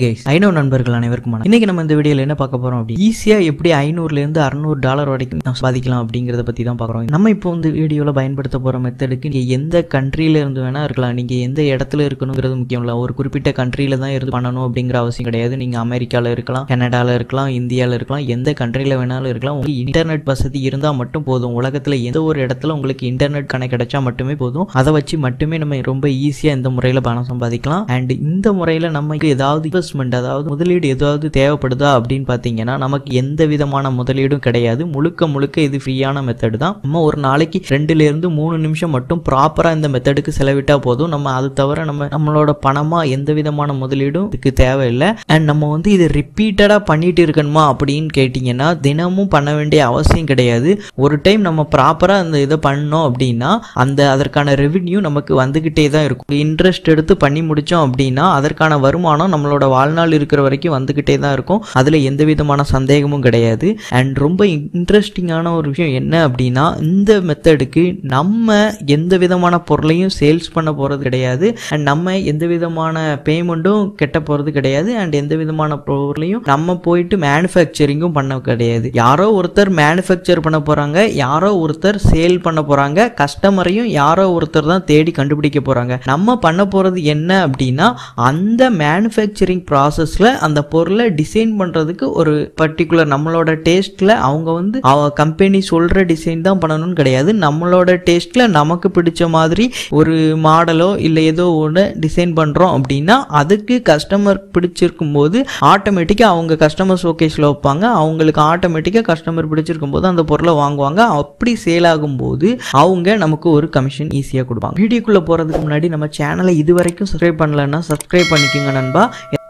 guys ஐநூறு நண்பர்கள் அனைவருக்கும் இன்னைக்கு நம்ம இந்த வீடியோவில் என்ன பார்க்க போறோம் அப்படி ஈஸியா எப்படி ஐநூறுலேருந்து அறுநூறு டாலர் வரைக்கும் சம்பாதிக்கலாம் அப்படிங்கிறத பத்தி தான் பார்க்குறோம் நம்ம இப்போ வந்து வீடியோவில் பயன்படுத்த போற மெத்தடுக்கு நீங்கள் எந்த கண்ட்ரியில இருந்து வேணா இருக்கலாம் நீங்க எந்த இடத்துல இருக்கணுங்கிறது முக்கியம் இல்லை ஒரு குறிப்பிட்ட கண்ட்ரியில தான் இருந்து பண்ணணும் அப்படிங்கிற அவசியம் கிடையாது நீங்க அமெரிக்கால இருக்கலாம் கனடால இருக்கலாம் இந்தியாவில் இருக்கலாம் எந்த கண்ட்ரியில வேணாலும் இருக்கலாம் உங்களுக்கு இன்டர்நெட் வசதி இருந்தால் மட்டும் போதும் உலகத்தில் எந்த ஒரு இடத்துல உங்களுக்கு இன்டர்நெட் கணக்கு கிடைச்சா மட்டுமே போதும் அதை வச்சு மட்டுமே நம்ம ரொம்ப ஈஸியாக இந்த முறையில் பணம் சம்பாதிக்கலாம் அண்ட் இந்த முறையில் நமக்கு ஏதாவது இன்வெஸ்ட்மெண்ட் அதாவது முதலீடு எதாவது தேவைப்படுதா அப்படின்னு பார்த்தீங்கன்னா நமக்கு எந்த விதமான முதலீடும் கிடையாது முழுக்க முழுக்க இது ஃப்ரீயான மெத்தடு தான் நம்ம ஒரு நாளைக்கு ரெண்டுலேருந்து மூணு நிமிஷம் மட்டும் ப்ராப்பராக இந்த மெத்தடுக்கு செலவிட்டால் போதும் நம்ம அது தவிர நம்ம நம்மளோட பணமாக எந்த விதமான முதலீடும் இதுக்கு தேவையில்லை அண்ட் நம்ம வந்து இது ரிப்பீட்டடாக பண்ணிட்டு இருக்கணுமா அப்படின்னு கேட்டீங்கன்னா தினமும் பண்ண வேண்டிய அவசியம் கிடையாது ஒரு டைம் நம்ம ப்ராப்பராக அந்த இதை பண்ணோம் அப்படின்னா அந்த அதற்கான ரெவின்யூ நமக்கு வந்துக்கிட்டே தான் இருக்கும் இன்ட்ரெஸ்ட் எடுத்து பண்ணி முடித்தோம் அப்படின்னா அதற்கான வருமானம் நம்மளோட நம்மளோட வாழ்நாள் இருக்கிற வரைக்கும் வந்துக்கிட்டே தான் இருக்கும் அதில் எந்த விதமான சந்தேகமும் கிடையாது அண்ட் ரொம்ப இன்ட்ரெஸ்டிங்கான ஒரு விஷயம் என்ன அப்படின்னா இந்த மெத்தடுக்கு நம்ம எந்த விதமான பொருளையும் சேல்ஸ் பண்ண போகிறது கிடையாது அண்ட் நம்ம எந்த விதமான பேமெண்ட்டும் கெட்ட போகிறது கிடையாது அண்ட் எந்த விதமான பொருளையும் நம்ம போயிட்டு மேனுஃபேக்சரிங்கும் பண்ண கிடையாது யாரோ ஒருத்தர் மேனுஃபேக்சர் பண்ண போகிறாங்க யாரோ ஒருத்தர் சேல் பண்ண போகிறாங்க கஸ்டமரையும் யாரோ ஒருத்தர் தான் தேடி கண்டுபிடிக்க போகிறாங்க நம்ம பண்ண போகிறது என்ன அப்படின்னா அந்த மேனுஃபேக்சரிங் மேனுஃபேக்சரிங் ப்ராசஸில் அந்த பொருளை டிசைன் பண்ணுறதுக்கு ஒரு பர்டிகுலர் நம்மளோட டேஸ்ட்டில் அவங்க வந்து கம்பெனி சொல்கிற டிசைன் தான் பண்ணணும்னு கிடையாது நம்மளோட டேஸ்ட்டில் நமக்கு பிடிச்ச மாதிரி ஒரு மாடலோ இல்லை ஏதோ ஒன்று டிசைன் பண்ணுறோம் அப்படின்னா அதுக்கு கஸ்டமர் பிடிச்சிருக்கும் போது ஆட்டோமேட்டிக்காக அவங்க கஸ்டமர் ஷோகேஸில் வைப்பாங்க அவங்களுக்கு ஆட்டோமேட்டிக்காக கஸ்டமர் பிடிச்சிருக்கும் போது அந்த பொருளை வாங்குவாங்க அப்படி சேல் ஆகும்போது அவங்க நமக்கு ஒரு கமிஷன் ஈஸியாக கொடுப்பாங்க வீடியோக்குள்ளே போகிறதுக்கு முன்னாடி நம்ம சேனலை இது வரைக்கும் சப்ஸ்கிரைப் பண்ணலன்னா சப்ஸ்கிரைப் பண்ணிக்கோங்க நண்பா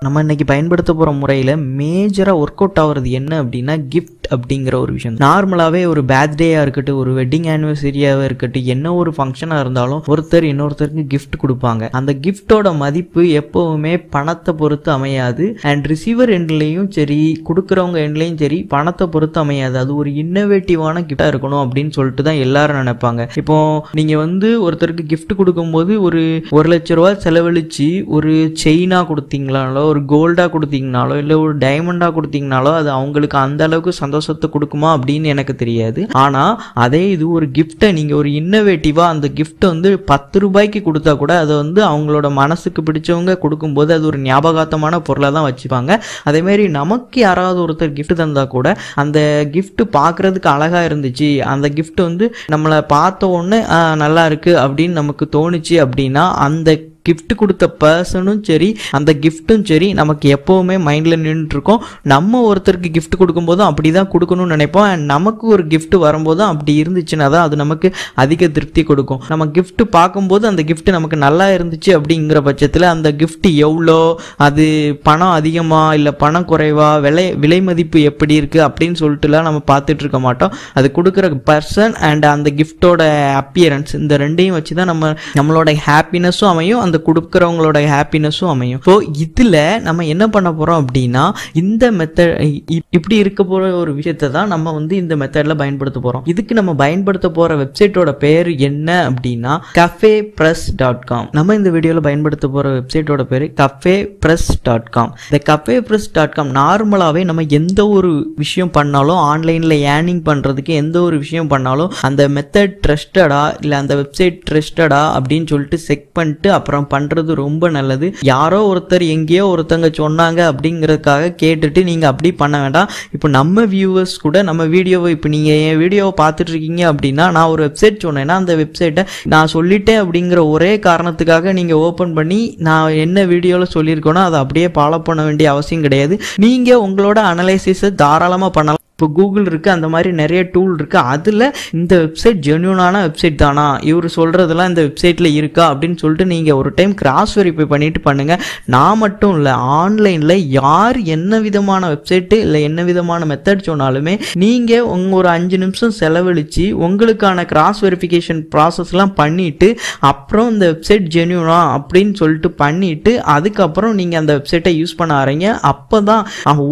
நம்ம இன்னைக்கு பயன்படுத்த போகிற முறையில் மேஜராக ஒர்க் அவுட் ஆகிறது என்ன அப்படின்னா கிஃப்ட் அப்படிங்கிற ஒரு விஷயம் நார்மலாகவே ஒரு பேர்த்டேயாக இருக்கட்டும் ஒரு வெட்டிங் ஆனிவர்சரியாக இருக்கட்டும் என்ன ஒரு ஃபங்க்ஷனாக இருந்தாலும் ஒருத்தர் இன்னொருத்தருக்கு கிஃப்ட் கொடுப்பாங்க அந்த கிஃப்டோட மதிப்பு எப்போவுமே பணத்தை பொறுத்து அமையாது அண்ட் ரிசீவர் எண்ட்லேயும் சரி கொடுக்குறவங்க எண்ட்லேயும் சரி பணத்தை பொறுத்து அமையாது அது ஒரு இன்னோவேட்டிவான கிஃப்டாக இருக்கணும் அப்படின்னு சொல்லிட்டு தான் எல்லாரும் நினைப்பாங்க இப்போ நீங்கள் வந்து ஒருத்தருக்கு கிஃப்ட் கொடுக்கும்போது ஒரு ஒரு லட்ச ரூபா செலவழித்து ஒரு செயினாக கொடுத்தீங்களாலோ ஒரு கோல்டாக கொடுத்தீங்கனாலோ இல்லை ஒரு டைமண்டாக கொடுத்தீங்கனாலோ அது அவங்களுக்கு அந்த அளவுக்கு சந்தோஷம் சந்தோஷத்தை கொடுக்குமா அப்படின்னு எனக்கு தெரியாது ஆனால் அதே இது ஒரு கிஃப்டை நீங்கள் ஒரு இன்னோவேட்டிவா அந்த கிஃப்ட் வந்து பத்து ரூபாய்க்கு கொடுத்தா கூட அதை வந்து அவங்களோட மனசுக்கு பிடிச்சவங்க கொடுக்கும்போது அது ஒரு ஞாபகார்த்தமான பொருளாக தான் வச்சுப்பாங்க அதேமாரி நமக்கு யாராவது ஒருத்தர் கிஃப்ட் தந்தால் கூட அந்த கிஃப்ட் பார்க்கறதுக்கு அழகாக இருந்துச்சு அந்த கிஃப்ட் வந்து நம்மளை பார்த்த உடனே நல்லா இருக்குது அப்படின்னு நமக்கு தோணுச்சு அப்படின்னா அந்த கிஃப்ட் கொடுத்த பர்சனும் சரி அந்த கிஃப்ட்டும் சரி நமக்கு எப்போவுமே மைண்டில் நின்றுருக்கோம் நம்ம ஒருத்தருக்கு கிஃப்ட் கொடுக்கும்போதும் அப்படி தான் கொடுக்கணும்னு நினைப்போம் அண்ட் நமக்கு ஒரு கிஃப்ட் வரும்போதும் அப்படி இருந்துச்சுன்னா தான் அது நமக்கு அதிக திருப்தி கொடுக்கும் நம்ம கிஃப்ட் பார்க்கும்போது அந்த கிஃப்ட் நமக்கு நல்லா இருந்துச்சு அப்படிங்கிற பட்சத்தில் அந்த கிஃப்ட் எவ்வளோ அது பணம் அதிகமாக இல்லை பணம் குறைவா விலை விலை மதிப்பு எப்படி இருக்குது அப்படின்னு சொல்லிட்டுலாம் நம்ம பார்த்துட்டு இருக்க மாட்டோம் அது கொடுக்குற பர்சன் அண்ட் அந்த கிஃப்டோட அப்பியரன்ஸ் இந்த ரெண்டையும் வச்சு தான் நம்ம நம்மளோட ஹாப்பினஸும் அமையும் அந்த கொடுக்குறவங்களோட ஹாப்பினஸும் அமையும் ஸோ இதில் நம்ம என்ன பண்ண போகிறோம் அப்படின்னா இந்த மெத்தட் இப்படி இருக்க போகிற ஒரு விஷயத்தை தான் நம்ம வந்து இந்த மெத்தடில் பயன்படுத்த போகிறோம் இதுக்கு நம்ம பயன்படுத்த போகிற வெப்சைட்டோட பேர் என்ன அப்படின்னா கஃபே ப்ரெஸ் டாட் காம் நம்ம இந்த வீடியோவில் பயன்படுத்த போகிற வெப்சைட்டோட பேர் கஃபே ப்ரெஸ் டாட் காம் இந்த கஃபே ப்ரெஸ் டாட் காம் நார்மலாகவே நம்ம எந்த ஒரு விஷயம் பண்ணாலும் ஆன்லைனில் ஏர்னிங் பண்ணுறதுக்கு எந்த ஒரு விஷயம் பண்ணாலும் அந்த மெத்தட் ட்ரஸ்டடா இல்லை அந்த வெப்சைட் ட்ரஸ்டடா அப்படின்னு சொல்லிட்டு செக் பண்ணிட்டு அப்புறம் வியாபாரம் பண்ணுறது ரொம்ப நல்லது யாரோ ஒருத்தர் எங்கேயோ ஒருத்தங்க சொன்னாங்க அப்படிங்கிறதுக்காக கேட்டுட்டு நீங்கள் அப்படி பண்ண வேண்டாம் இப்போ நம்ம வியூவர்ஸ் கூட நம்ம வீடியோவை இப்போ நீங்கள் என் வீடியோவை பார்த்துட்டு இருக்கீங்க அப்படின்னா நான் ஒரு வெப்சைட் சொன்னேன்னா அந்த வெப்சைட்டை நான் சொல்லிட்டேன் அப்படிங்கிற ஒரே காரணத்துக்காக நீங்கள் ஓப்பன் பண்ணி நான் என்ன வீடியோவில் சொல்லியிருக்கேனோ அதை அப்படியே ஃபாலோ பண்ண வேண்டிய அவசியம் கிடையாது நீங்கள் உங்களோட அனலைசிஸை தாராளமாக பண்ணலாம் இப்போ கூகுள் இருக்குது அந்த மாதிரி நிறைய டூல் இருக்குது அதில் இந்த வெப்சைட் ஜென்யூனான வெப்சைட் தானா இவர் சொல்கிறதெல்லாம் இந்த வெப்சைட்டில் இருக்கா அப்படின்னு சொல்லிட்டு நீங்கள் ஒரு டைம் கிராஸ் வெரிஃபை பண்ணிவிட்டு பண்ணுங்கள் நான் மட்டும் இல்லை ஆன்லைனில் யார் என்ன விதமான வெப்சைட்டு இல்லை என்ன விதமான மெத்தட் சொன்னாலுமே நீங்கள் உங்கள் ஒரு அஞ்சு நிமிஷம் செலவழித்து உங்களுக்கான கிராஸ் வெரிஃபிகேஷன் ப்ராசஸ்லாம் பண்ணிவிட்டு அப்புறம் இந்த வெப்சைட் ஜென்யூனா அப்படின்னு சொல்லிட்டு பண்ணிவிட்டு அதுக்கப்புறம் நீங்கள் அந்த வெப்சைட்டை யூஸ் பண்ண ஆரம்பிங்க அப்போ தான்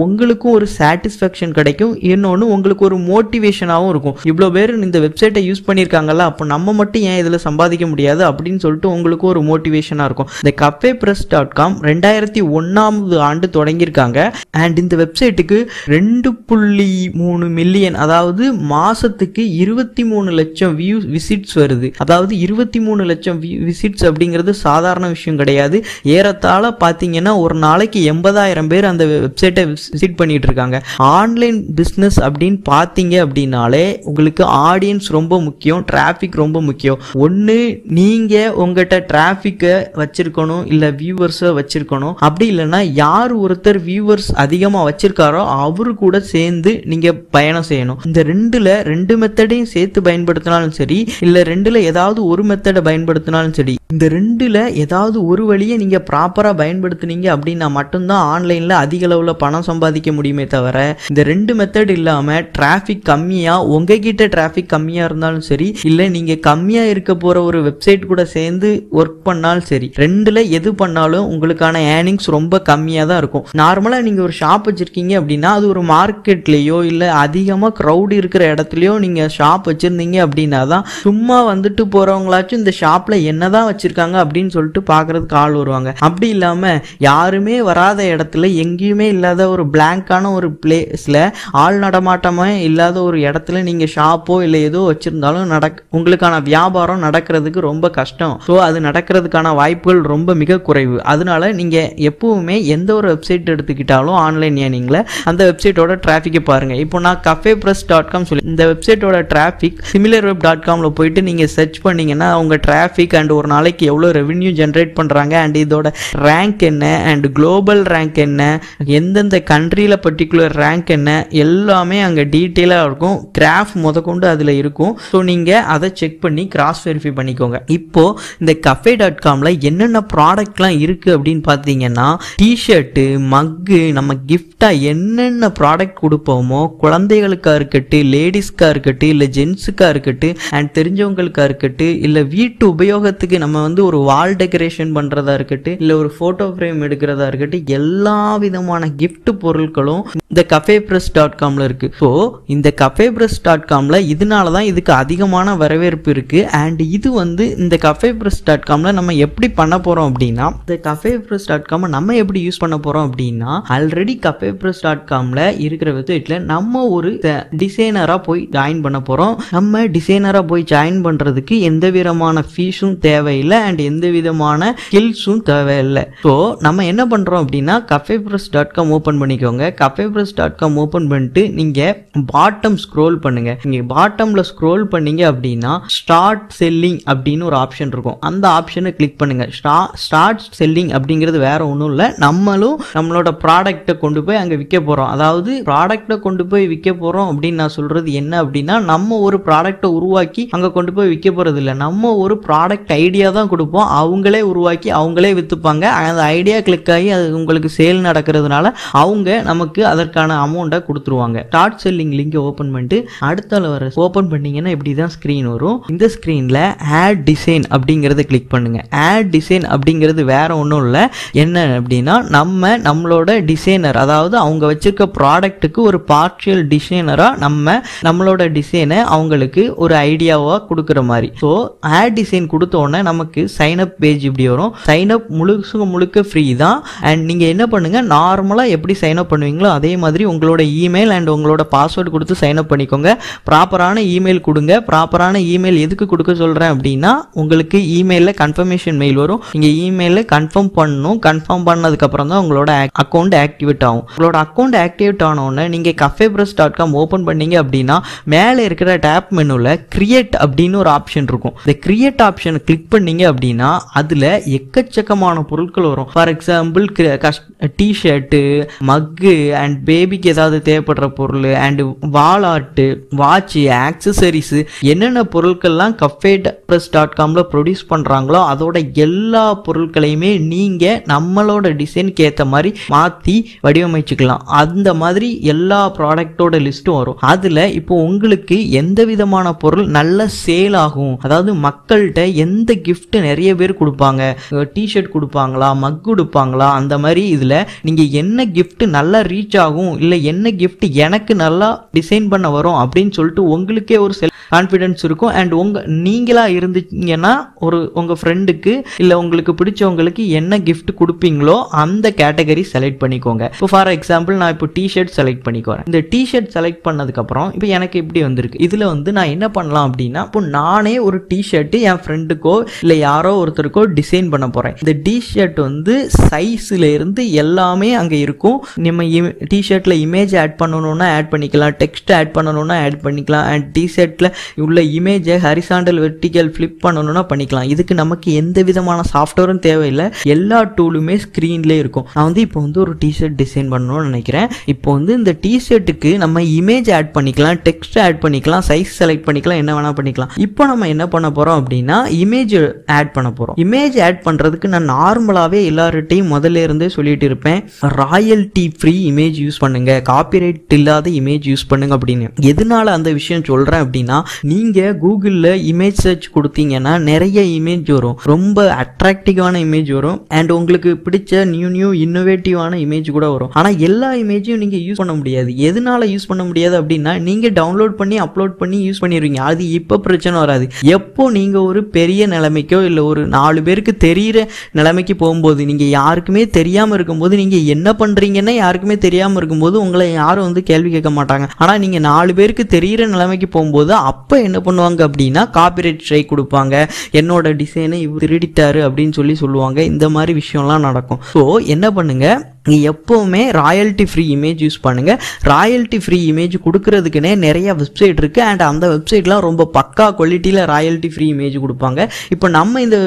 உங்களுக்கும் ஒரு சாட்டிஸ்ஃபேக்ஷன் கிடைக்கும் இன்னொன்று உங்களுக்கு ஒரு மோட்டிவேஷனாகவும் இருக்கும் இவ்வளோ பேர் இந்த வெப்சைட்டை யூஸ் பண்ணியிருக்காங்கல்ல அப்போ நம்ம மட்டும் ஏன் இதில் சம்பாதிக்க முடியாது அப்படின்னு சொல்லிட்டு உங்களுக்கு ஒரு மோட்டிவேஷனாக இருக்கும் இந்த கஃபே ப்ரெஸ் டாட் காம் ரெண்டாயிரத்தி ஒன்றாவது ஆண்டு தொடங்கியிருக்காங்க அண்ட் இந்த வெப்சைட்டுக்கு ரெண்டு புள்ளி மூணு மில்லியன் அதாவது மாதத்துக்கு இருபத்தி மூணு லட்சம் வியூ விசிட்ஸ் வருது அதாவது இருபத்தி மூணு லட்சம் விசிட்ஸ் அப்படிங்கிறது சாதாரண விஷயம் கிடையாது ஏறத்தாழ பார்த்தீங்கன்னா ஒரு நாளைக்கு எண்பதாயிரம் பேர் அந்த வெப்சைட்டை விசிட் பண்ணிட்டு இருக்காங்க ஆன்லைன் பிஸ்னஸ் பிஸ்னஸ் அப்படின்னு பார்த்தீங்க அப்படின்னாலே உங்களுக்கு ஆடியன்ஸ் ரொம்ப முக்கியம் டிராஃபிக் ரொம்ப முக்கியம் ஒன்று நீங்கள் உங்கள்கிட்ட டிராஃபிக்கை வச்சுருக்கணும் இல்லை வியூவர்ஸை வச்சுருக்கணும் அப்படி இல்லைன்னா யார் ஒருத்தர் வியூவர்ஸ் அதிகமாக வச்சுருக்காரோ அவரு கூட சேர்ந்து நீங்கள் பயணம் செய்யணும் இந்த ரெண்டில் ரெண்டு மெத்தடையும் சேர்த்து பயன்படுத்தினாலும் சரி இல்லை ரெண்டில் ஏதாவது ஒரு மெத்தடை பயன்படுத்தினாலும் சரி இந்த ரெண்டில் ஏதாவது ஒரு வழியை நீங்கள் ப்ராப்பராக பயன்படுத்துனீங்க அப்படின்னா மட்டும்தான் ஆன்லைனில் அதிக அளவில் பணம் சம்பாதிக்க முடியுமே தவிர இந்த ரெண்டு மெத்தட் மெத்தட் இல்லாமல் டிராஃபிக் கம்மியாக உங்ககிட்ட டிராபிக் கம்மியாக இருந்தாலும் சரி இல்லை நீங்கள் கம்மியாக இருக்க போகிற ஒரு வெப்சைட் கூட சேர்ந்து ஒர்க் பண்ணாலும் சரி ரெண்டில் எது பண்ணாலும் உங்களுக்கான ஏர்னிங்ஸ் ரொம்ப கம்மியாக தான் இருக்கும் நார்மலாக நீங்கள் ஒரு ஷாப் வச்சிருக்கீங்க அப்படின்னா அது ஒரு மார்க்கெட்லயோ இல்லை அதிகமாக க்ரௌட் இருக்கிற இடத்துலையோ நீங்கள் ஷாப் வச்சிருந்தீங்க அப்படின்னா தான் சும்மா வந்துட்டு போகிறவங்களாச்சும் இந்த ஷாப்பில் என்னதான் வச்சிருக்காங்க அப்படின்னு சொல்லிட்டு பாக்குறதுக்கு ஆள் வருவாங்க அப்படி இல்லாமல் யாருமே வராத இடத்துல எங்கேயுமே இல்லாத ஒரு பிளாங்கான ஒரு பிளேஸ்ல ஆள் நடமாட்டமே இல்லாத ஒரு இடத்துல நீங்கள் ஷாப்போ இல்லை ஏதோ வச்சுருந்தாலும் நடக் உங்களுக்கான வியாபாரம் நடக்கிறதுக்கு ரொம்ப கஷ்டம் ஸோ அது நடக்கிறதுக்கான வாய்ப்புகள் ரொம்ப மிக குறைவு அதனால நீங்கள் எப்போவுமே எந்த ஒரு வெப்சைட் எடுத்துக்கிட்டாலும் ஆன்லைன் ஏர்னிங்கில் அந்த வெப்சைட்டோட ட்ராஃபிக்கை பாருங்கள் இப்போ நான் கஃபே பிரஸ் டாட் காம் சொல்லி இந்த வெப்சைட்டோட டிராஃபிக் சிமிலர் வெப் டாட் காமில் போயிட்டு நீங்கள் சர்ச் பண்ணீங்கன்னா அவங்க டிராஃபிக் அண்ட் ஒரு நாளைக்கு எவ்வளோ ரெவன்யூ ஜென்ரேட் பண்ணுறாங்க அண்ட் இதோட ரேங்க் என்ன அண்ட் குளோபல் ரேங்க் என்ன எந்தெந்த கண்ட்ரியில் பர்டிகுலர் ரேங்க் என்ன எல்லா ஃபுல்லாமே அங்கே டீட்டெயிலாக இருக்கும் கிராஃப் முதக்கொண்டு அதில் இருக்கும் ஸோ நீங்கள் அதை செக் பண்ணி கிராஸ் வெரிஃபை பண்ணிக்கோங்க இப்போது இந்த கஃபே டாட் காமில் என்னென்ன ப்ராடக்ட்லாம் இருக்குது அப்படின்னு பார்த்தீங்கன்னா டிஷர்ட்டு மக்கு நம்ம கிஃப்டாக என்னென்ன ப்ராடக்ட் கொடுப்போமோ குழந்தைகளுக்காக இருக்கட்டும் லேடிஸ்க்காக இருக்கட்டும் இல்லை ஜென்ஸுக்காக இருக்கட்டும் அண்ட் தெரிஞ்சவங்களுக்காக இருக்கட்டும் இல்லை வீட்டு உபயோகத்துக்கு நம்ம வந்து ஒரு வால் டெக்கரேஷன் பண்ணுறதா இருக்கட்டும் இல்லை ஒரு ஃபோட்டோ ஃப்ரேம் எடுக்கிறதா இருக்கட்டும் எல்லா விதமான கிஃப்ட் பொருட்களும் இந்த கஃபே ப்ரெஸ் டாட் காமில் காமில் இருக்குது ஸோ இந்த கஃபே பிரஸ் டாட் காமில் இதனால தான் இதுக்கு அதிகமான வரவேற்பு இருக்குது அண்ட் இது வந்து இந்த கஃபே பிரஸ் டாட் காமில் நம்ம எப்படி பண்ண போகிறோம் அப்படின்னா இந்த கஃபே பிரஸ் டாட் காம் நம்ம எப்படி யூஸ் பண்ண போகிறோம் அப்படின்னா ஆல்ரெடி கஃபே பிரஸ் டாட் காமில் இருக்கிற வெப்சைட்டில் நம்ம ஒரு டிசைனராக போய் ஜாயின் பண்ண போகிறோம் நம்ம டிசைனராக போய் ஜாயின் பண்ணுறதுக்கு எந்த விதமான ஃபீஸும் தேவையில்லை அண்ட் எந்த விதமான ஸ்கில்ஸும் தேவையில்லை ஸோ நம்ம என்ன பண்ணுறோம் அப்படின்னா CafePress dot com open பண்ணிக்கோங்க CafePress dot com open பண்ணிட்டு நீங்கள் பாட்டம் ஸ்க்ரோல் பண்ணுங்கள் நீங்கள் பாட்டமில் ஸ்க்ரோல் பண்ணீங்க அப்படின்னா ஸ்டார்ட் செல்லிங் அப்படின்னு ஒரு ஆப்ஷன் இருக்கும் அந்த ஆப்ஷனை கிளிக் பண்ணுங்கள் ஸ்டா ஸ்டார்ட் செல்லிங் அப்படிங்கிறது வேற ஒன்றும் இல்லை நம்மளும் நம்மளோட ப்ராடக்ட்டை கொண்டு போய் அங்கே விற்க போகிறோம் அதாவது ப்ராடக்ட்டை கொண்டு போய் விற்க போகிறோம் அப்படின்னு நான் சொல்கிறது என்ன அப்படின்னா நம்ம ஒரு ப்ராடக்ட்டை உருவாக்கி அங்கே கொண்டு போய் விற்க போகிறது இல்லை நம்ம ஒரு ப்ராடக்ட் ஐடியா தான் கொடுப்போம் அவங்களே உருவாக்கி அவங்களே விற்றுப்பாங்க அந்த ஐடியா கிளிக் ஆகி அது உங்களுக்கு சேல் நடக்கிறதுனால அவங்க நமக்கு அதற்கான அமௌண்ட்டை கொடுத்துருவாங்க கொடுத்துருக்காங்க செல்லிங் லிங்கை ஓப்பன் பண்ணிட்டு அடுத்தால வர ஓப்பன் பண்ணீங்கன்னா இப்படி தான் ஸ்க்ரீன் வரும் இந்த ஸ்க்ரீனில் ஆட் டிசைன் அப்படிங்கிறத கிளிக் பண்ணுங்கள் ஆட் டிசைன் அப்படிங்கிறது வேற ஒன்றும் இல்லை என்ன அப்படின்னா நம்ம நம்மளோட டிசைனர் அதாவது அவங்க வச்சிருக்க ப்ராடக்ட்டுக்கு ஒரு பார்ஷியல் டிசைனராக நம்ம நம்மளோட டிசைனை அவங்களுக்கு ஒரு ஐடியாவாக கொடுக்குற மாதிரி ஸோ ஆட் டிசைன் கொடுத்த உடனே நமக்கு சைன் அப் பேஜ் இப்படி வரும் சைன் அப் முழுக்க முழுக்க ஃப்ரீ தான் அண்ட் நீங்கள் என்ன பண்ணுங்கள் நார்மலாக எப்படி சைன் பண்ணுவீங்களோ அதே மாதிரி உங்களோட இமெயில் அண்ட் அண்ட் உங்களோட பாஸ்வேர்டு கொடுத்து சைன்அப் பண்ணிக்கோங்க ப்ராப்பரான இமெயில் கொடுங்க ப்ராப்பரான இமெயில் எதுக்கு கொடுக்க சொல்கிறேன் அப்படின்னா உங்களுக்கு இமெயிலில் கன்ஃபர்மேஷன் மெயில் வரும் நீங்கள் இமெயிலில் கன்ஃபார்ம் பண்ணணும் கன்ஃபார்ம் பண்ணதுக்கப்புறம் தான் உங்களோட அக்கௌண்ட் ஆக்டிவேட் ஆகும் உங்களோட அக்கௌண்ட் ஆக்டிவேட் ஆனோடனே நீங்கள் CafePress dot com open பண்ணீங்க அப்படின்னா மேலே இருக்கிற டேப் மெனுவில் கிரியேட் அப்படின்னு ஒரு ஆப்ஷன் இருக்கும் இந்த கிரியேட் ஆப்ஷனை கிளிக் பண்ணீங்க அப்படின்னா அதில் எக்கச்சக்கமான பொருட்கள் வரும் for example T-shirt mug and பேபிக்கு ஏதாவது தேவைப்படுற பொருள் and wall art watch accessories என்னென்ன பொருட்கள்லாம் கஃபே ப்ரெஸ் டாட் காமில் ப்ரொடியூஸ் பண்ணுறாங்களோ அதோட எல்லா பொருட்களையுமே நீங்கள் நம்மளோட டிசைனுக்கு ஏற்ற மாதிரி மாற்றி வடிவமைச்சுக்கலாம் அந்த மாதிரி எல்லா ப்ராடக்டோட லிஸ்ட்டும் வரும் அதில் இப்போ உங்களுக்கு எந்த விதமான பொருள் நல்ல சேல் ஆகும் அதாவது மக்கள்கிட்ட எந்த கிஃப்ட் நிறைய பேர் கொடுப்பாங்க டிஷர்ட் கொடுப்பாங்களா மக் கொடுப்பாங்களா அந்த மாதிரி இதில் நீங்கள் என்ன கிஃப்ட் நல்லா ரீச் ஆகும் இல்லை என்ன கிஃப்ட் எனக்கு நல்லா டிசைன் பண்ண வரும் அப்படின்னு சொல்லிட்டு உங்களுக்கே ஒரு செல் கான்ஃபிடென்ஸ் இருக்கும் அண்ட் உங்கள் நீங்களாக இருந்தீங்கன்னா ஒரு உங்கள் ஃப்ரெண்டுக்கு இல்லை உங்களுக்கு பிடிச்சவங்களுக்கு என்ன கிஃப்ட் கொடுப்பீங்களோ அந்த கேட்டகரி செலக்ட் பண்ணிக்கோங்க இப்போ ஃபார் எக்ஸாம்பிள் நான் இப்போ டிஷர்ட் செலக்ட் பண்ணிக்கிறேன் இந்த டிஷர்ட் செலக்ட் பண்ணதுக்கப்புறம் இப்போ எனக்கு இப்படி வந்திருக்கு இதில் வந்து நான் என்ன பண்ணலாம் அப்படின்னா இப்போ நானே ஒரு டிஷர்ட்டு என் ஃப்ரெண்டுக்கோ இல்லை யாரோ ஒருத்தருக்கோ டிசைன் பண்ண போகிறேன் இந்த டிஷர்ட் வந்து இருந்து எல்லாமே அங்கே இருக்கும் நம்ம டிஷர்ட்டில் இமேஜ் ஆட் பண்ணணும் பண்ணணுன்னா ஆட் பண்ணிக்கலாம் டெக்ஸ்ட் ஆட் பண்ணணுன்னா ஆட் பண்ணிக்கலாம் அண்ட் டிசெட்டில் உள்ள இமேஜை ஹரிசாண்டல் வெர்டிகல் ஃப்ளிப் பண்ணணும்னா பண்ணிக்கலாம் இதுக்கு நமக்கு எந்த விதமான சாஃப்ட்வேரும் தேவையில்லை எல்லா டூலுமே ஸ்க்ரீன்லேயே இருக்கும் நான் வந்து இப்போ வந்து ஒரு டிஷர்ட் டிசைன் பண்ணணும்னு நினைக்கிறேன் இப்போ வந்து இந்த டிஷர்ட்டுக்கு நம்ம இமேஜ் ஆட் பண்ணிக்கலாம் டெக்ஸ்ட் ஆட் பண்ணிக்கலாம் சைஸ் செலக்ட் பண்ணிக்கலாம் என்ன வேணால் பண்ணிக்கலாம் இப்போ நம்ம என்ன பண்ண போகிறோம் அப்படின்னா இமேஜ் ஆட் பண்ண போகிறோம் இமேஜ் ஆட் பண்ணுறதுக்கு நான் நார்மலாகவே எல்லார்டையும் முதல்ல இருந்தே சொல்லிட்டு இருப்பேன் ராயல்டி ஃப்ரீ இமேஜ் யூஸ் பண்ணுங்கள் காப்பிரைட் இல்லாத இமேஜ் யூஸ் பண்ணுங்க அப்படின்னு எதனால அந்த விஷயம் சொல்கிறேன் அப்படின்னா நீங்கள் கூகுளில் இமேஜ் சர்ச் கொடுத்தீங்கன்னா நிறைய இமேஜ் வரும் ரொம்ப அட்ராக்டிவான இமேஜ் வரும் அண்ட் உங்களுக்கு பிடிச்ச நியூ நியூ இன்னோவேட்டிவான இமேஜ் கூட வரும் ஆனால் எல்லா இமேஜையும் நீங்கள் யூஸ் பண்ண முடியாது எதனால யூஸ் பண்ண முடியாது அப்படின்னா நீங்கள் டவுன்லோட் பண்ணி அப்லோட் பண்ணி யூஸ் பண்ணிடுவீங்க அது இப்போ பிரச்சனை வராது எப்போ நீங்கள் ஒரு பெரிய நிலைமைக்கோ இல்லை ஒரு நாலு பேருக்கு தெரிகிற நிலைமைக்கு போகும்போது நீங்கள் யாருக்குமே தெரியாமல் இருக்கும்போது நீங்கள் என்ன பண்றீங்கன்னா யாருக்குமே தெரியாமல் இருக்கும்போது உங்களை யாரும் வந்து கேள்வி கேட்க மாட்டாங்க ஆனால் நீங்கள் நாலு பேருக்கு தெரிகிற நிலைமைக்கு போகும்போது அப்போ என்ன பண்ணுவாங்க அப்படின்னா காப்பிரைட் ஸ்ட்ரைக் கொடுப்பாங்க என்னோட டிசைனை இவர் திருடிட்டாரு அப்படின்னு சொல்லி சொல்லுவாங்க இந்த மாதிரி விஷயம்லாம் நடக்கும் ஸோ என்ன பண்ணுங்கள் எப்போவுமே ராயல்ட்டி ஃப்ரீ இமேஜ் யூஸ் பண்ணுங்கள் ராயல்ட்டி ஃப்ரீ இமேஜ் கொடுக்கறதுக்குன்னே நிறைய வெப்சைட் இருக்குது அண்ட் அந்த வெப்சைட்லாம் ரொம்ப பக்கா குவாலிட்டியில் ராயல்ட்டி ஃப்ரீ இமேஜ் கொடுப்பாங்க இப்போ நம்ம இந்த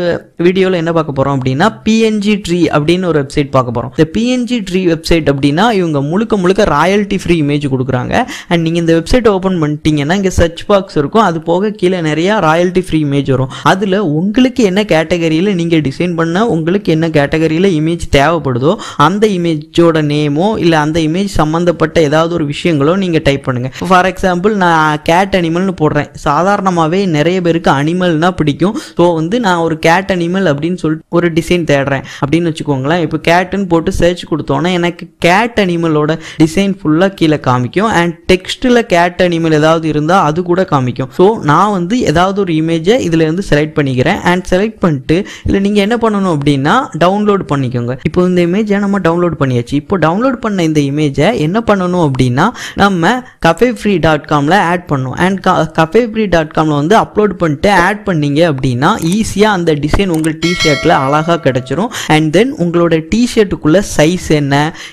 வீடியோவில் என்ன பார்க்க போகிறோம் அப்படின்னா பிஎன்ஜி ட்ரீ அப்படின்னு ஒரு வெப்சைட் பார்க்க போகிறோம் இந்த பிஎன்ஜி ட்ரீ வெப்சைட் அப்படின்னா இவங்க முழுக்க முழுக்க ராயல்ட்டி ஃப்ரீ இமேஜ் கொடுக்குறாங்க அண்ட் நீங்கள் இந்த வெப்சைட் ஓப்பன் பண்ணிட்டீங்கன்னா இங்கே சர்ச் பாக்ஸ் இருக்கும் அது போக கீழே நிறையா ராயல்ட்டி ஃப்ரீ இமேஜ் வரும் அதில் உங்களுக்கு என்ன கேட்டகரியில் நீங்கள் டிசைன் பண்ண உங்களுக்கு என்ன கேட்டகரியில் இமேஜ் தேவைப்படுதோ அந்த இமேஜ் இமேஜோட நேமோ இல்லை அந்த இமேஜ் சம்மந்தப்பட்ட ஏதாவது ஒரு விஷயங்களோ நீங்கள் டைப் பண்ணுங்கள் ஃபார் எக்ஸாம்பிள் நான் கேட் அனிமல்னு போடுறேன் சாதாரணமாகவே நிறைய பேருக்கு அனிமல்னால் பிடிக்கும் ஸோ வந்து நான் ஒரு கேட் அனிமல் அப்படின்னு சொல்லிட்டு ஒரு டிசைன் தேடுறேன் அப்படின்னு வச்சுக்கோங்களேன் இப்போ கேட்டுன்னு போட்டு சர்ச் கொடுத்தோன்னா எனக்கு கேட் அனிமலோட டிசைன் ஃபுல்லாக கீழே காமிக்கும் அண்ட் டெக்ஸ்ட்டில் கேட் அனிமல் ஏதாவது இருந்தால் அது கூட காமிக்கும் ஸோ நான் வந்து ஏதாவது ஒரு இமேஜை இதில் செலக்ட் பண்ணிக்கிறேன் அண்ட் செலக்ட் பண்ணிட்டு இல்லை நீங்கள் என்ன பண்ணணும் அப்படின்னா டவுன்லோட் பண்ணிக்கோங்க இப்போ இந்த இமேஜை நம்ம டவுன்லோட் டவுன்லோட் பண்ணியாச்சு இப்போ டவுன்லோட் பண்ண இந்த இமேஜை என்ன பண்ணணும் அப்படின்னா நம்ம கஃபே ஃப்ரீ டாட் காமில் ஆட் பண்ணணும் அண்ட் கஃபே ஃப்ரீ டாட் காமில் வந்து அப்லோட் பண்ணிட்டு ஆட் பண்ணீங்க அப்படின்னா ஈஸியாக அந்த டிசைன் உங்கள் டிஷர்ட்டில் அழகாக கிடச்சிரும் அண்ட் தென் உங்களோட டிஷர்ட்டுக்குள்ளே சைஸ் என்ன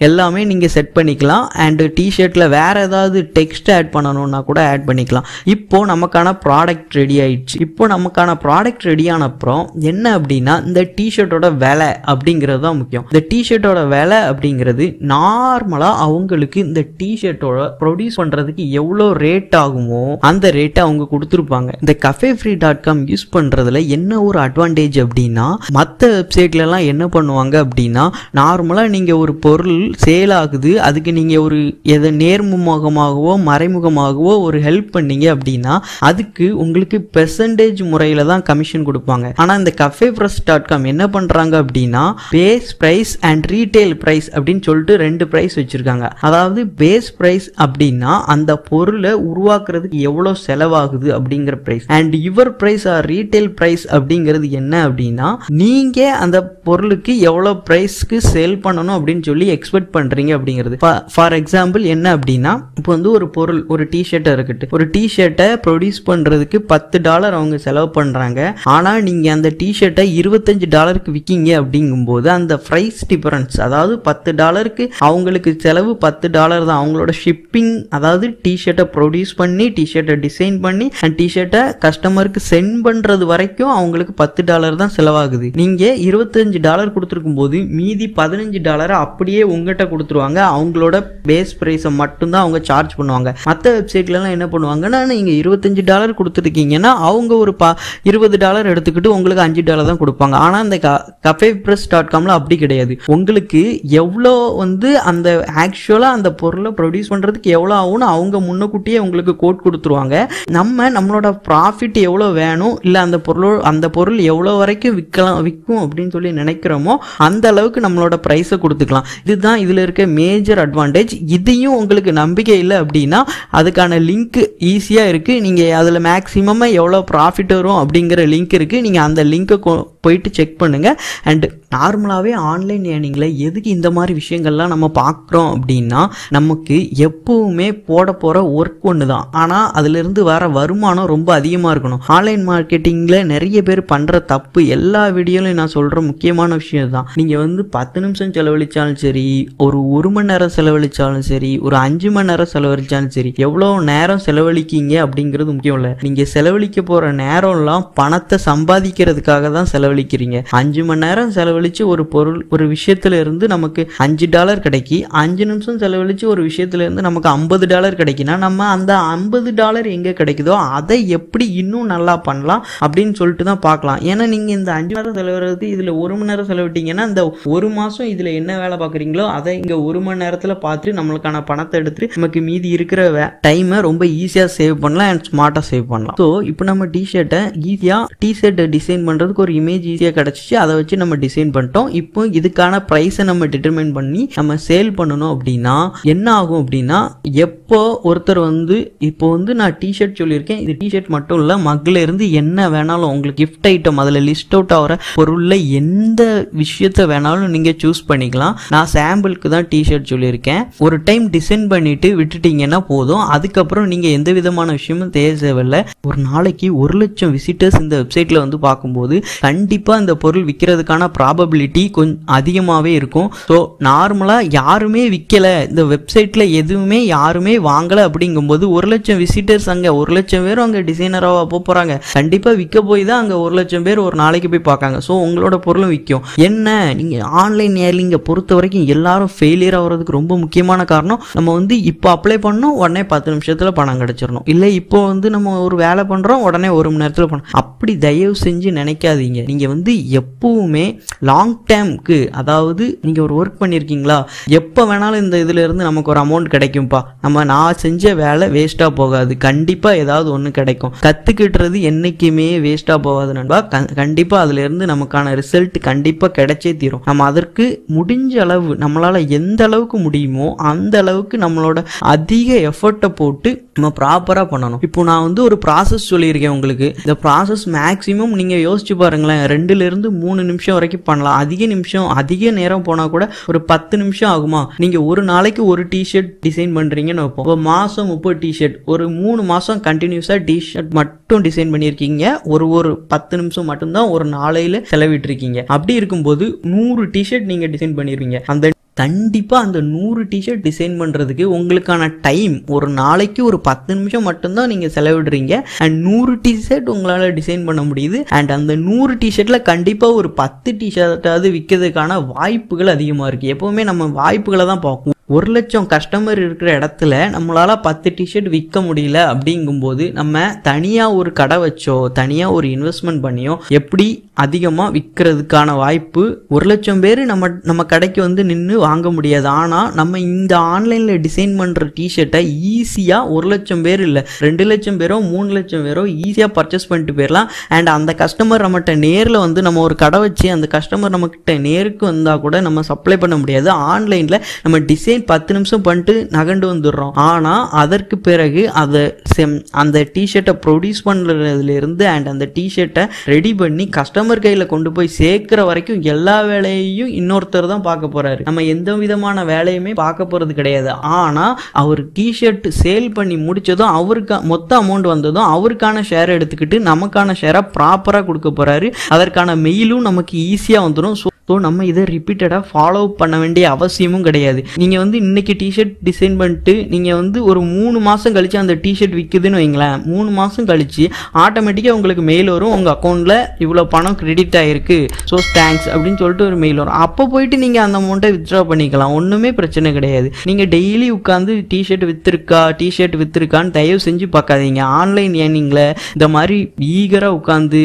எல்லாமே நீங்கள் செட் பண்ணிக்கலாம் அண்டு டிஷர்ட்டில் வேறு ஏதாவது டெக்ஸ்ட் ஆட் பண்ணணும்னா கூட ஆட் பண்ணிக்கலாம் இப்போ நமக்கான ப்ராடக்ட் ரெடி ஆயிடுச்சு இப்போ நமக்கான ப்ராடக்ட் ஆன அப்புறம் என்ன அப்படின்னா இந்த டிஷர்ட்டோட விலை அப்படிங்கிறது தான் முக்கியம் இந்த டிஷர்ட்டோட விலை அப்படிங்கிறது நார்மலாக அவங்களுக்கு இந்த டிஷர்ட்டோட ப்ரொடியூஸ் பண்ணுறதுக்கு எவ்வளோ ரேட் ஆகுமோ அந்த ரேட்டை அவங்க கொடுத்துருப்பாங்க இந்த cafe free dot com use பண்ணுறதுல என்ன ஒரு அட்வான்டேஜ் அப்படின்னா மற்ற வெப்சைட்லலாம் என்ன பண்ணுவாங்க அப்படின்னா நார்மலாக நீங்கள் ஒரு பொருள் சேல் ஆகுது அதுக்கு நீங்கள் ஒரு எதை நேர்முகமாகவோ மறைமுகமாகவோ ஒரு ஹெல்ப் பண்ணீங்க அப்படின்னா அதுக்கு உங்களுக்கு பெர்சன்டேஜ் முறையில் தான் கமிஷன் கொடுப்பாங்க ஆனால் இந்த கஃபே ப்ரெஸ் டாட் காம் என்ன பண்ணுறாங்க அப்படின்னா base price and retail price price அப்படின்னு சொல்லிட்டு ரெண்டு ப்ரைஸ் வச்சிருக்காங்க அதாவது பேஸ் ப்ரைஸ் அப்படின்னா அந்த பொருளை உருவாக்குறதுக்கு எவ்வளோ செலவாகுது அப்படிங்கிற price and your price or retail price அப்படிங்கிறது என்ன அப்படின்னா நீங்க அந்த பொருளுக்கு எவ்வளோ ப்ரைஸ்க்கு சேல் பண்ணணும் அப்படின்னு சொல்லி எக்ஸ்பெக்ட் பண்ணுறீங்க அப்படிங்கிறது ஃபார் எக்ஸாம்பிள் என்ன அப்படின்னா இப்போ வந்து ஒரு பொருள் ஒரு டி ஷர்ட்டை இருக்கட்டும் ஒரு டி ஷர்ட்டை ப்ரொடியூஸ் பண்ணுறதுக்கு பத்து டாலர் அவங்க செலவு பண்ணுறாங்க ஆனால் நீங்கள் அந்த டி ஷர்ட்டை இருபத்தஞ்சு டாலருக்கு விற்கிங்க அப்படிங்கும்போது அந்த ப்ரைஸ் டிஃபரன்ஸ் அதாவது பத்து டாலருக்கு அவங்களுக்கு செலவு பத்து டாலர் தான் அவங்களோட ஷிப்பிங் அதாவது டிஷர்ட்டை ப்ரொடியூஸ் பண்ணி டிஷர்ட்டை டிசைன் பண்ணி அண்ட் டிஷர்ட்டை கஸ்டமருக்கு சென்ட் பண்ணுறது வரைக்கும் அவங்களுக்கு பத்து டாலர் தான் செலவாகுது நீங்கள் இருபத்தஞ்சு டாலர் கொடுத்துருக்கும் போது மீதி பதினஞ்சு டாலரை அப்படியே உங்கள்கிட்ட கொடுத்துருவாங்க அவங்களோட பேஸ் ப்ரைஸை மட்டும்தான் அவங்க சார்ஜ் பண்ணுவாங்க மற்ற வெப்சைட்லலாம் என்ன பண்ணுவாங்கன்னா நீங்கள் இருபத்தஞ்சு டாலர் கொடுத்துருக்கீங்கன்னா அவங்க ஒரு பா இருபது டாலர் எடுத்துக்கிட்டு உங்களுக்கு அஞ்சு டாலர் தான் கொடுப்பாங்க ஆனால் இந்த கஃபே ப்ரெஸ் டாட் காமில் அப்படி கிடையாது உங்களுக்கு எவ்வளோ வந்து அந்த ஆக்சுவலாக அந்த பொருளை ப்ரொடியூஸ் பண்ணுறதுக்கு எவ்வளோ ஆகும்னு அவங்க முன்னக்கூட்டியே உங்களுக்கு கோட் கொடுத்துருவாங்க நம்ம நம்மளோட ப்ராஃபிட் எவ்வளோ வேணும் இல்லை அந்த பொருளோ அந்த பொருள் எவ்வளோ வரைக்கும் விற்கலாம் விற்கும் அப்படின்னு சொல்லி நினைக்கிறோமோ அந்த அளவுக்கு நம்மளோட ப்ரைஸை கொடுத்துக்கலாம் இதுதான் இதில் இருக்க மேஜர் அட்வான்டேஜ் இதையும் உங்களுக்கு நம்பிக்கை இல்லை அப்படின்னா அதுக்கான லிங்க் ஈஸியாக இருக்குது நீங்கள் அதில் மேக்ஸிமமாக எவ்வளோ ப்ராஃபிட் வரும் அப்படிங்கிற லிங்க் இருக்குது நீங்கள் அந்த லிங்க்கை போயிட்டு செக் பண்ணுங்கள் அண்டு நார்மலாகவே ஆன்லைன் ஏர்னிங்கில் எதுக்கு இந்த மாதிரி விஷயங்கள்லாம் நம்ம பார்க்குறோம் அப்படின்னா நமக்கு எப்போவுமே போட போகிற ஒர்க் ஒன்று தான் ஆனால் அதுலேருந்து வர வருமானம் ரொம்ப அதிகமாக இருக்கணும் ஆன்லைன் மார்க்கெட்டிங்கில் நிறைய பேர் பண்ணுற தப்பு எல்லா வீடியோலையும் நான் சொல்கிற முக்கியமான விஷயம் தான் நீங்கள் வந்து பத்து நிமிஷம் செலவழித்தாலும் சரி ஒரு ஒரு மணி நேரம் செலவழித்தாலும் சரி ஒரு அஞ்சு மணி நேரம் செலவழித்தாலும் சரி எவ்வளோ நேரம் செலவழிக்கீங்க அப்படிங்கிறது முக்கியம் இல்லை நீங்கள் செலவழிக்க போகிற நேரம்லாம் பணத்தை சம்பாதிக்கிறதுக்காக தான் செலவழி செலவழிக்கிறீங்க அஞ்சு மணி நேரம் செலவழித்து ஒரு பொருள் ஒரு விஷயத்துல இருந்து நமக்கு அஞ்சு டாலர் கிடைக்கி அஞ்சு நிமிஷம் செலவழிச்சு ஒரு விஷயத்துல இருந்து நமக்கு ஐம்பது டாலர் கிடைக்குன்னா நம்ம அந்த ஐம்பது டாலர் எங்கே கிடைக்குதோ அதை எப்படி இன்னும் நல்லா பண்ணலாம் அப்படின்னு சொல்லிட்டு தான் பார்க்கலாம் ஏன்னா நீங்கள் இந்த அஞ்சு நேரம் செலவிடுறது இதில் ஒரு மணி நேரம் செலவிட்டீங்கன்னா இந்த ஒரு மாதம் இதில் என்ன வேலை பார்க்குறீங்களோ அதை இங்கே ஒரு மணி நேரத்தில் பார்த்துட்டு நம்மளுக்கான பணத்தை எடுத்துட்டு நமக்கு மீதி இருக்கிற டைமை ரொம்ப ஈஸியாக சேவ் பண்ணலாம் அண்ட் ஸ்மார்ட்டாக சேவ் பண்ணலாம் ஸோ இப்போ நம்ம டிஷர்ட்டை ஈஸியாக டிஷர்ட்டை டிசைன் பண்ணுறதுக்கு ஒரு இமேஜ் இமேஜ் ஈஸியாக கிடச்சிச்சு அதை வச்சு நம்ம டிசைன் பண்ணிட்டோம் இப்போ இதுக்கான ப்ரைஸை நம்ம டிட்டர்மைன் பண்ணி நம்ம சேல் பண்ணணும் அப்படின்னா என்ன ஆகும் அப்படின்னா எப்போ ஒருத்தர் வந்து இப்போ வந்து நான் டிஷர்ட் சொல்லியிருக்கேன் இது டிஷர்ட் மட்டும் இல்லை மக்கள் இருந்து என்ன வேணாலும் உங்களுக்கு கிஃப்ட் ஐட்டம் அதில் லிஸ்ட் அவுட் ஆகிற பொருளில் எந்த விஷயத்த வேணாலும் நீங்கள் சூஸ் பண்ணிக்கலாம் நான் சாம்பிளுக்கு தான் டிஷர்ட் சொல்லியிருக்கேன் ஒரு டைம் டிசைன் பண்ணிட்டு விட்டுட்டீங்கன்னா போதும் அதுக்கப்புறம் நீங்கள் எந்த விதமான விஷயமும் தேவை தேவையில்லை ஒரு நாளைக்கு ஒரு லட்சம் விசிட்டர்ஸ் இந்த வெப்சைட்டில் வந்து பார்க்கும்போது கண்டிப்பாக கண்டிப்பாக இந்த பொருள் விற்கிறதுக்கான ப்ராபபிலிட்டி கொஞ்சம் அதிகமாகவே இருக்கும் ஸோ நார்மலாக யாருமே விற்கலை இந்த வெப்சைட்டில் எதுவுமே யாருமே வாங்கலை அப்படிங்கும்போது ஒரு லட்சம் விசிட்டர்ஸ் அங்கே ஒரு லட்சம் பேர் அங்கே டிசைனராக போக போகிறாங்க கண்டிப்பாக விற்க போய் தான் அங்கே ஒரு லட்சம் பேர் ஒரு நாளைக்கு போய் பார்க்காங்க ஸோ உங்களோட பொருளும் விற்கும் என்ன நீங்கள் ஆன்லைன் ஏர்லிங்கை பொறுத்த வரைக்கும் எல்லாரும் ஃபெயிலியர் ஆகிறதுக்கு ரொம்ப முக்கியமான காரணம் நம்ம வந்து இப்போ அப்ளை பண்ணோம் உடனே பத்து நிமிஷத்தில் பணம் கிடச்சிடணும் இல்லை இப்போ வந்து நம்ம ஒரு வேலை பண்ணுறோம் உடனே ஒரு மணி நேரத்தில் பண்ணோம் அப்படி தயவு செஞ்சு நினைக்காதீங்க நீங்கள் நீங்கள் வந்து எப்போவுமே லாங் டேம்க்கு அதாவது நீங்கள் ஒரு ஒர்க் பண்ணியிருக்கீங்களா எப்போ வேணாலும் இந்த இதுலேருந்து நமக்கு ஒரு அமௌண்ட் கிடைக்கும்ப்பா நம்ம நான் செஞ்ச வேலை வேஸ்ட்டாக போகாது கண்டிப்பாக ஏதாவது ஒன்று கிடைக்கும் கற்றுக்கிட்டுறது என்றைக்குமே வேஸ்ட்டாக போகாது நண்பா கண்டிப்பாக அதுலேருந்து நமக்கான ரிசல்ட் கண்டிப்பாக கிடைச்சே தீரும் நம்ம அதற்கு முடிஞ்ச அளவு நம்மளால் எந்த அளவுக்கு முடியுமோ அந்த அளவுக்கு நம்மளோட அதிக எஃபர்ட்டை போட்டு நம்ம ப்ராப்பராக பண்ணணும் இப்போ நான் வந்து ஒரு ப்ராசஸ் சொல்லியிருக்கேன் உங்களுக்கு இந்த ப்ராசஸ் மேக்ஸிமம் நீங்கள் யோசிச்சு பாருங்களேன் ரெண்டுலேருந்து மூணு நிமிஷம் வரைக்கும் பண்ணலாம் அதிக நிமிஷம் அதிக நேரம் போனால் கூட ஒரு பத்து நிமிஷம் ஆகுமா நீங்கள் ஒரு நாளைக்கு ஒரு டிஷர்ட் டிசைன் பண்ணுறீங்கன்னு வைப்போம் மாசம் மாதம் முப்பது டிஷர்ட் ஒரு மூணு மாதம் கண்டினியூஸாக டிஷர்ட் மட்டும் டிசைன் பண்ணியிருக்கீங்க ஒரு ஒரு பத்து நிமிஷம் மட்டும்தான் ஒரு நாளையில் செலவிட்டுருக்கீங்க அப்படி இருக்கும்போது நூறு டிஷர்ட் நீங்கள் டிசைன் பண்ணிருவீங்க அந்த கண்டிப்பாக அந்த நூறு டிஷர்ட் டிசைன் பண்ணுறதுக்கு உங்களுக்கான டைம் ஒரு நாளைக்கு ஒரு பத்து நிமிஷம் மட்டும்தான் நீங்கள் செலவிடுறீங்க அண்ட் நூறு டிஷர்ட் உங்களால் டிசைன் பண்ண முடியுது அண்ட் அந்த நூறு டிஷர்ட்டில் கண்டிப்பாக ஒரு பத்து டிஷர்ட்டாவது விற்கிறதுக்கான வாய்ப்புகள் அதிகமாக இருக்குது எப்போவுமே நம்ம வாய்ப்புகளை தான் பார்க்கும் ஒரு லட்சம் கஸ்டமர் இருக்கிற இடத்துல நம்மளால் பத்து டிஷர்ட் விற்க முடியல அப்படிங்கும்போது நம்ம தனியாக ஒரு கடை வச்சோ தனியாக ஒரு இன்வெஸ்ட்மெண்ட் பண்ணியோ எப்படி அதிகமாக விற்கிறதுக்கான வாய்ப்பு ஒரு லட்சம் பேர் நம்ம நம்ம கடைக்கு வந்து நின்று வாங்க முடியாது ஆனால் நம்ம இந்த ஆன்லைனில் டிசைன் பண்ணுற டிஷர்ட்டை ஈஸியாக ஒரு லட்சம் பேர் இல்லை ரெண்டு லட்சம் பேரோ மூணு லட்சம் பேரோ ஈஸியாக பர்ச்சேஸ் பண்ணிட்டு போயிடலாம் அண்ட் அந்த கஸ்டமர் நம்மகிட்ட நேரில் வந்து நம்ம ஒரு கடை வச்சு அந்த கஸ்டமர் நம்மக்கிட்ட நேருக்கு வந்தால் கூட நம்ம சப்ளை பண்ண முடியாது ஆன்லைனில் நம்ம டிசைன் ஏன் பத்து நிமிஷம் பண்ணிட்டு நகண்டு வந்துடுறோம் ஆனால் அதற்கு பிறகு அதை செம் அந்த டிஷர்ட்டை ப்ரொடியூஸ் பண்ணுறதுலேருந்து அண்ட் அந்த டிஷர்ட்டை ரெடி பண்ணி கஸ்டமர் கையில் கொண்டு போய் சேர்க்குற வரைக்கும் எல்லா வேலையையும் இன்னொருத்தர் தான் பார்க்க போகிறாரு நம்ம எந்த விதமான வேலையுமே பார்க்க போகிறது கிடையாது ஆனால் அவர் டிஷர்ட் சேல் பண்ணி முடித்ததும் அவருக்கு மொத்த அமௌண்ட் வந்ததும் அவருக்கான ஷேர் எடுத்துக்கிட்டு நமக்கான ஷேரை ப்ராப்பராக கொடுக்க போகிறாரு அதற்கான மெயிலும் நமக்கு ஈஸியாக வந்துடும் ஸோ நம்ம இதை ரிப்பீட்டடாக ஃபாலோ பண்ண வேண்டிய அவசியமும் கிடையாது நீங்கள் வந்து இன்றைக்கி டிஷர்ட் டிசைன் பண்ணிட்டு நீங்கள் வந்து ஒரு மூணு மாதம் கழித்து அந்த டிஷர்ட் விற்குதுன்னு வைங்களேன் மூணு மாதம் கழித்து ஆட்டோமேட்டிக்காக உங்களுக்கு மெயில் வரும் உங்கள் அக்கௌண்ட்டில் இவ்வளோ பணம் கிரெடிட் ஆகிருக்கு ஸோ தேங்க்ஸ் அப்படின்னு சொல்லிட்டு ஒரு மெயில் வரும் அப்போ போயிட்டு நீங்கள் அந்த அமௌண்ட்டை வித்ட்ரா பண்ணிக்கலாம் ஒன்றுமே பிரச்சனை கிடையாது நீங்கள் டெய்லி உட்காந்து டிஷர்ட் விற்றுருக்கா டிஷர்ட் விற்றுருக்கான்னு தயவு செஞ்சு பார்க்காதீங்க ஆன்லைன் ஏர்னிங்கில் இந்த மாதிரி ஈகராக உட்காந்து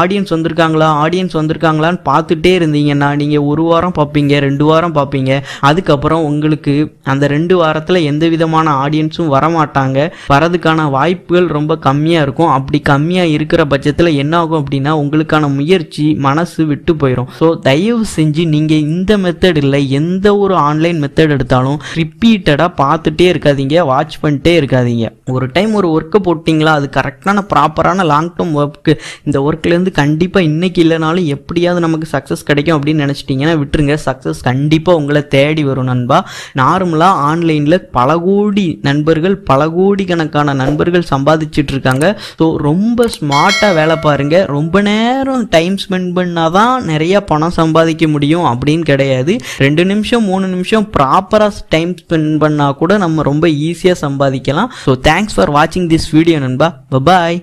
ஆடியன்ஸ் வந்திருக்காங்களா ஆடியன்ஸ் வந்திருக்காங்களான்னு பார்த்துட்டே இருந்தீங்க பார்த்தீங்கன்னா நீங்கள் ஒரு வாரம் பார்ப்பீங்க ரெண்டு வாரம் பார்ப்பீங்க அதுக்கப்புறம் உங்களுக்கு அந்த ரெண்டு வாரத்தில் எந்த விதமான ஆடியன்ஸும் வரமாட்டாங்க வரதுக்கான வாய்ப்புகள் ரொம்ப கம்மியாக இருக்கும் அப்படி கம்மியாக இருக்கிற பட்சத்தில் என்ன ஆகும் அப்படின்னா உங்களுக்கான முயற்சி மனசு விட்டு போயிடும் ஸோ தயவு செஞ்சு நீங்கள் இந்த மெத்தட் இல்லை எந்த ஒரு ஆன்லைன் மெத்தட் எடுத்தாலும் ரிப்பீட்டடாக பார்த்துட்டே இருக்காதீங்க வாட்ச் பண்ணிட்டே இருக்காதீங்க ஒரு டைம் ஒரு ஒர்க்கை போட்டிங்களா அது கரெக்டான ப்ராப்பரான லாங் டேர்ம் ஒர்க்கு இந்த ஒர்க்லேருந்து கண்டிப்பாக இன்றைக்கி இல்லைனாலும் எப்படியாவது நமக்கு சக்ஸஸ் கிடைக்கும் அப்படின்னு நினச்சிட்டிங்கன்னா விட்டுருங்க சக்ஸஸ் கண்டிப்பாக உங்களை தேடி வரும் நண்பா நார்மலாக ஆன்லைனில் பல கோடி நண்பர்கள் பல கோடி கணக்கான நண்பர்கள் சம்பாதிச்சுட்டு இருக்காங்க ஸோ ரொம்ப ஸ்மார்ட்டாக வேலை பாருங்கள் ரொம்ப நேரம் டைம் ஸ்பெண்ட் பண்ணால் தான் நிறையா பணம் சம்பாதிக்க முடியும் அப்படின்னு கிடையாது ரெண்டு நிமிஷம் மூணு நிமிஷம் ப்ராப்பராக டைம் ஸ்பெண்ட் பண்ணால் கூட நம்ம ரொம்ப ஈஸியாக சம்பாதிக்கலாம் ஸோ தேங்க்ஸ் ஃபார் வாட்சிங் திஸ் வீடியோ நண்பா பபாய்